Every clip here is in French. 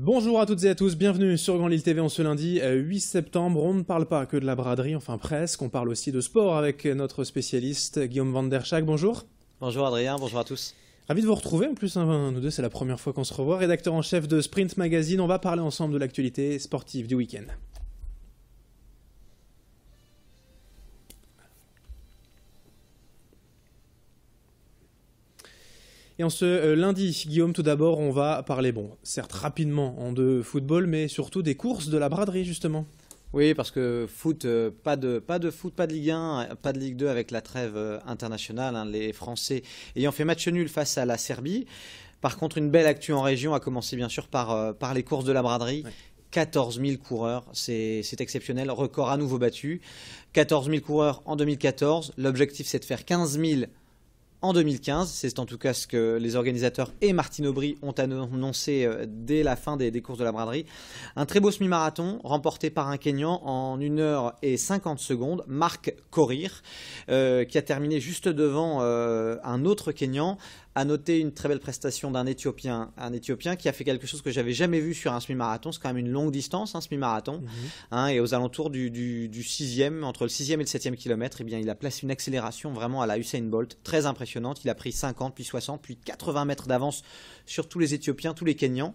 Bonjour à toutes et à tous, bienvenue sur Grand Lille TV en ce lundi 8 euh, septembre. On ne parle pas que de la braderie, enfin presque, on parle aussi de sport avec notre spécialiste Guillaume Van Der Schaak. Bonjour. Bonjour Adrien, bonjour à tous. Ravi de vous retrouver en plus, nous hein, deux, c'est la première fois qu'on se revoit. Rédacteur en chef de Sprint Magazine, on va parler ensemble de l'actualité sportive du week-end. Et en ce euh, lundi, Guillaume, tout d'abord, on va parler, bon, certes rapidement en de football, mais surtout des courses de la braderie, justement. Oui, parce que foot, euh, pas de, pas de foot, pas de Ligue 1, euh, pas de Ligue 2 avec la trêve internationale. Hein, les Français ayant fait match nul face à la Serbie. Par contre, une belle actu en région a commencé bien sûr par, par les courses de la braderie. 14 000 coureurs, c'est exceptionnel, record à nouveau battu. 14 000 coureurs en 2014, l'objectif c'est de faire 15 000 en 2015. C'est en tout cas ce que les organisateurs et Martine Aubry ont annoncé euh, dès la fin des, courses de la braderie. Un très beau semi-marathon remporté par un Kenyan en 1 et 50 secondes, Marc Corir, euh, qui a terminé juste devant euh, un autre Kenyan. a noter une très belle prestation d'un Éthiopien, un Éthiopien qui a fait quelque chose que j'avais jamais vu sur un semi-marathon. C'est quand même une longue distance, un semi-marathon. Mhm. Hein, et aux alentours du, du, du, sixième, entre le sixième et le septième kilomètre, eh bien, il a placé une accélération vraiment à la Usain Bolt, très impressionnante il a pris 50, puis 60, puis 80 mètres d'avance sur tous les Éthiopiens, tous les Kenyans.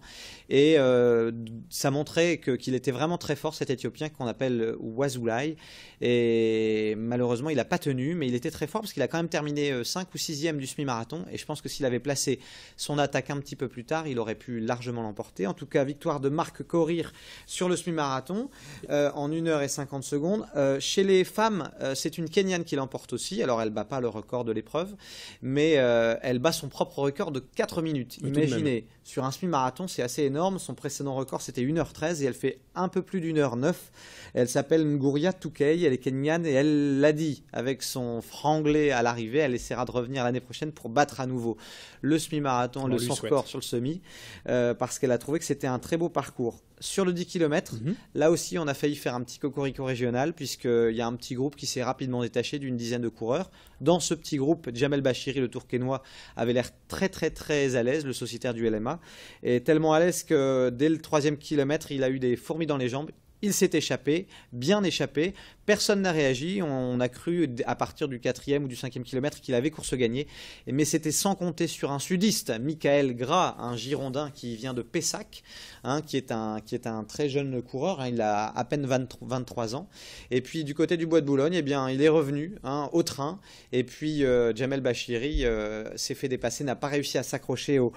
Et euh, ça montrait qu'il était vraiment très fort, cet Éthiopien qu'on appelle euh, Wazulai. Et malheureusement, il n'a pas tenu, mais il était très fort parce qu'il a quand même terminé 5 euh, ou 6e du semi-marathon. Et je pense que s'il avait placé son attaque un petit peu plus tard, il aurait pu largement l'emporter. En tout cas, victoire de Marc Corir sur le semi-marathon en 1h50 secondes. chez les femmes, c'est une Kenyane qui l'emporte aussi. Alors, elle ne bat pas le record de l'épreuve mais euh, elle bat son propre record de 4 minutes. Imaginez, sur un semi-marathon, c'est assez énorme. Son précédent record, c'était 1h13 et elle fait un peu plus d1 heure 9. Elle s'appelle Nguria Tukei, elle est kenyane et elle l'a dit avec son franglais à l'arrivée. Elle essaiera de revenir l'année prochaine pour battre à nouveau le semi-marathon, le son record sur le semi, euh, parce qu'elle a trouvé que c'était un très beau parcours sur le 10 km. Mhm. Là aussi, on a failli faire un petit cocorico régional, puisqu'il euh, y a un petit groupe qui s'est rapidement détaché d'une dizaine de coureurs. Dans ce petit groupe, Jamel Bachiri, le Tourquenois, avait l'air très très très à l'aise, le sociétaire du LMA, et tellement à l'aise que dès le troisième kilomètre, il a eu des fourmis dans les jambes. Il s'est échappé, bien échappé. Personne n'a réagi. On a cru à partir du quatrième ou du cinquième kilomètre qu'il avait course gagnée. Mais c'était sans compter sur un sudiste, Michael Gras, un Girondin qui vient de Pessac, hein, qui, est un, très jeune coureur. Hein. il a à peine 23 ans. Et puis du côté du Bois de Boulogne, eh bien, il est revenu hein, au train. Et puis euh, Jamel Bachiri euh, s'est fait dépasser, n'a pas réussi à s'accrocher au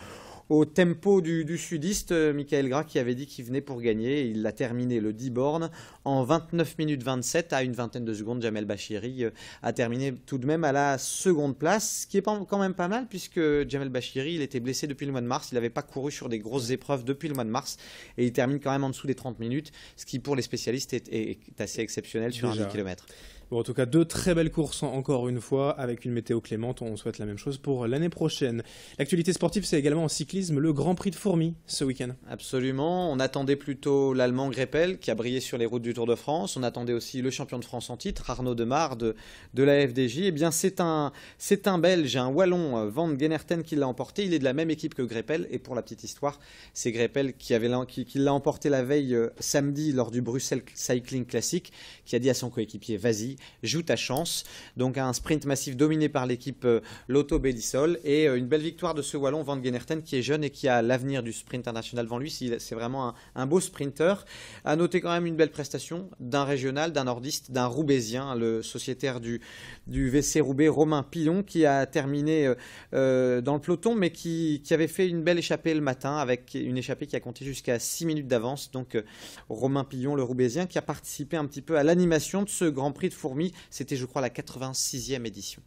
au tempo du, sudiste, euh, Michael Gras, qui avait dit qu'il venait pour gagner. Il l'a terminé le 10 bornes en 29 minutes 27 à une vingtaine de secondes. Jamel Bachiri euh, a terminé tout de même à la seconde place, ce qui est quand même pas mal puisque Jamel Bachiri, il était blessé depuis le mois de mars. Il n'avait pas couru sur des grosses épreuves depuis le mois de mars et il termine quand même en dessous des 30 minutes, ce qui pour les spécialistes est, assez exceptionnel sur un 10 km. en tout cas, deux très belles courses hein, encore une fois avec une météo clémente. On souhaite la même chose pour l'année prochaine. L'actualité sportive, c'est également en cyclisme le Grand Prix de Fourmi ce week-end. Absolument. On attendait plutôt l'Allemand Greppel qui a brillé sur les routes du Tour de France. On attendait aussi le champion de France en titre, Arnaud Demard de, de la FDJ. et eh bien, c'est un, c'est un Belge, un Wallon, euh, Van Generten qui l'a emporté. Il est de la même équipe que Greppel. Et pour la petite histoire, c'est Greppel qui, avait, qui, qui l'a emporté la veille euh, samedi lors du Bruxelles Cycling Classic qui a dit à son coéquipier Vas-y, joue ta chance. Donc, un sprint massif dominé par l'équipe euh, Lotto Bellisol et une belle victoire de ce Wallon, Van Generten, qui est jeune et qui a l'avenir du sprint international devant lui. C'est vraiment un, beau sprinter. a noté quand même une belle prestation d'un régional, d'un nordiste, d'un roubaisien, le sociétaire du, du VC Roubaix, Romain Pillon, qui a terminé euh, euh, dans le peloton, mais qui, avait fait une belle échappée le matin, avec une échappée qui a compté jusqu'à 6 minutes d'avance. Donc euh, Romain Pillon, le roubaisien, qui a participé un petit peu à l'animation de ce Grand Prix de Fourmis. C'était, je crois, la 86e édition.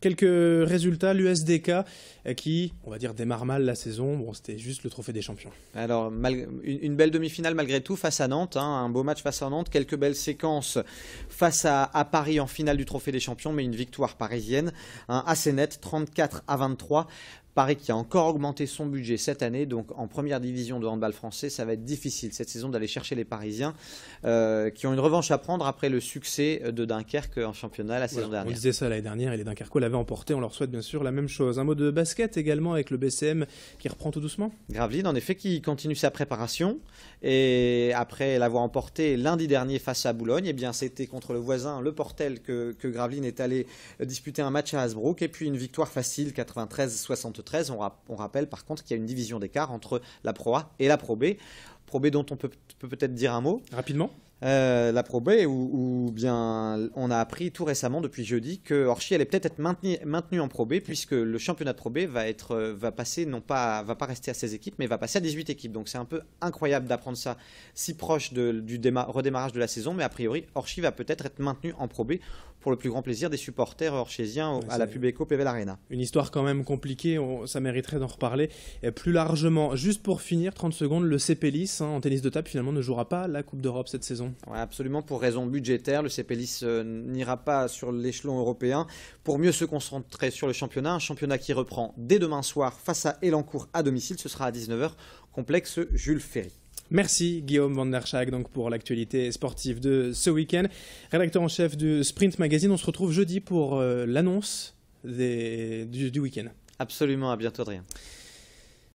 Quelques résultats, l'USDK euh, qui, on va dire, démarre mal la saison. Bon, c'était juste le trophée des champions. Alors, une, belle demi-finale malgré tout face à Nantes, hein. un beau match face à Nantes, quelques belles séquences face à, Paris en finale du trophée des champions, mais une victoire parisienne assez nette, 34 à 23. Paris qui a encore augmenté son budget cette année, donc en première division de handball français, ça va être difficile cette saison d'aller chercher les Parisiens euh, qui ont une revanche à prendre après le succès de Dunkerque en championnat la saison dernière. On disait ça l'année dernière et les Dunkerquois l'avaient emporté, on leur souhaite bien sûr la même chose. Un mot de basket également avec le BCM qui reprend tout doucement Graveline en effet qui continue sa préparation et après l'avoir emporté lundi dernier face à Boulogne, et eh bien c'était contre le voisin, le Portel, que, que Graveline est allé disputer un match à Hasbrook et puis une victoire facile 93-63 on, rappelle par contre qu'il y a une division d'écart entre la Pro A et la Pro B. Pro B dont on peut peut-être dire un mot. Rapidement euh, la Pro B, ou, bien on a appris tout récemment depuis jeudi que Orchi allait peut-être être, maintenue maintenu en Pro B puisque le championnat de Pro B va passer non pas va pas rester à 16 équipes mais va passer à 18 équipes donc c'est un peu incroyable d'apprendre ça si proche du redémarrage de la saison mais a priori Orchi va peut-être être maintenu en Pro B pour le plus grand plaisir des supporters orchésiens à la Pubéco Pével Arena. Une histoire quand même compliquée, ça mériterait d'en reparler. plus largement, juste pour finir, 30 secondes, le CPLIS hein, en tennis de table finalement ne jouera pas la Coupe d'Europe cette saison. absolument, pour raison budgétaire, le CPLIS euh, n'ira pas sur l'échelon européen pour mieux se concentrer sur le championnat, un championnat qui reprend dès demain soir face à Elancourt à domicile, ce sera à 19h, complexe Jules Ferry. Merci Guillaume Van Der Schaak, donc pour l'actualité sportive de ce week-end. Rédacteur en chef du Sprint Magazine, on se retrouve jeudi pour euh, l'annonce du, du week-end. Absolument, à bientôt Adrien.